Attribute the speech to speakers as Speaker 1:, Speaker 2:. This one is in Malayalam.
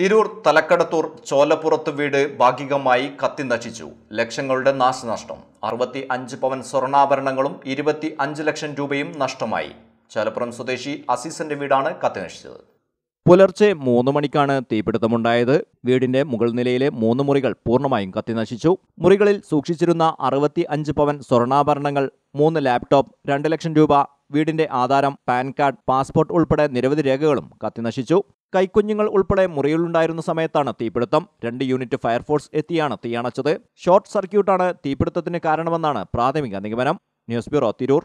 Speaker 1: തിരൂർ തലക്കടത്തൂർ ചോലപ്പുറത്ത് വീട് ഭാഗികമായി കത്തി നശിച്ചു ലക്ഷങ്ങളുടെ നാശനഷ്ടം അറുപത്തി അഞ്ച് പവൻ സ്വർണ്ണാഭരണങ്ങളും ഇരുപത്തി അഞ്ച് ലക്ഷം രൂപയും നഷ്ടമായി ചോലപ്പുറം സ്വദേശി അസീസിന്റെ വീടാണ് കത്തി നശിച്ചത് പുലർച്ചെ മൂന്ന് മണിക്കാണ് തീപിടുത്തമുണ്ടായത് വീടിന്റെ മുകൾ നിലയിലെ മൂന്ന് മുറികൾ പൂർണ്ണമായും കത്തി നശിച്ചു മുറികളിൽ സൂക്ഷിച്ചിരുന്ന അറുപത്തി അഞ്ച് പവൻ സ്വർണ്ണാഭരണങ്ങൾ മൂന്ന് ലാപ്ടോപ്പ് രണ്ട് ലക്ഷം രൂപ വീടിന്റെ ആധാരം പാൻ കാർഡ് പാസ്പോർട്ട് ഉൾപ്പെടെ നിരവധി രേഖകളും കത്തിനശിച്ചു കൈക്കുഞ്ഞുങ്ങൾ ഉൾപ്പെടെ മുറിയിലുണ്ടായിരുന്ന സമയത്താണ് തീപിടുത്തം രണ്ട് യൂണിറ്റ് ഫയർഫോഴ്സ് എത്തിയാണ് തീയണച്ചത് ഷോർട്ട് സർക്യൂട്ടാണ് തീപിടുത്തത്തിന് കാരണമെന്നാണ് പ്രാഥമിക നിഗമനം ന്യൂസ് ബ്യൂറോ തിരൂർ